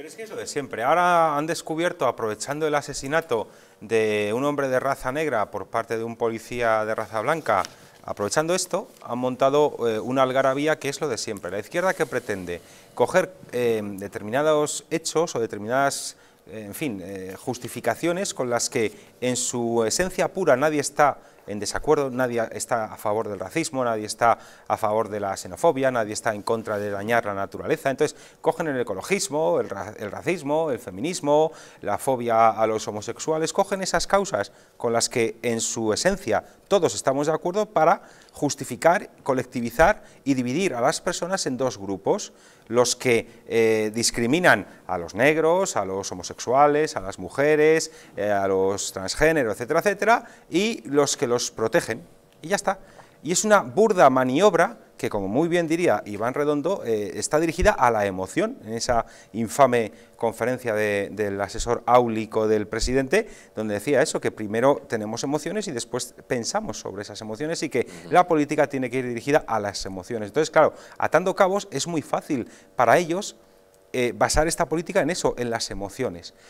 Pero es que eso de siempre. Ahora han descubierto, aprovechando el asesinato de un hombre de raza negra por parte de un policía de raza blanca, aprovechando esto, han montado eh, una algarabía que es lo de siempre. La izquierda que pretende coger eh, determinados hechos o determinadas eh, en fin, justificaciones con las que en su esencia pura nadie está en desacuerdo, nadie está a favor del racismo, nadie está a favor de la xenofobia, nadie está en contra de dañar la naturaleza. Entonces, cogen el ecologismo, el, racismo, el feminismo, la fobia a los homosexuales, cogen esas causas con las que en su esencia todos estamos de acuerdo para justificar, colectivizar y dividir a las personas en dos grupos, los que eh, discriminan a los negros, a los homosexuales, a las mujeres, eh, a los transgénero, etcétera, etcétera, y los que los protegen y ya está. Y es una burda maniobra que, como muy bien diría Iván Redondo, eh, está dirigida a la emoción, en esa infame conferencia del asesor áulico del presidente, donde decía eso, que primero tenemos emociones y después pensamos sobre esas emociones y que la política tiene que ir dirigida a las emociones. Entonces, claro, atando cabos es muy fácil para ellos eh, basar esta política en eso, en las emociones.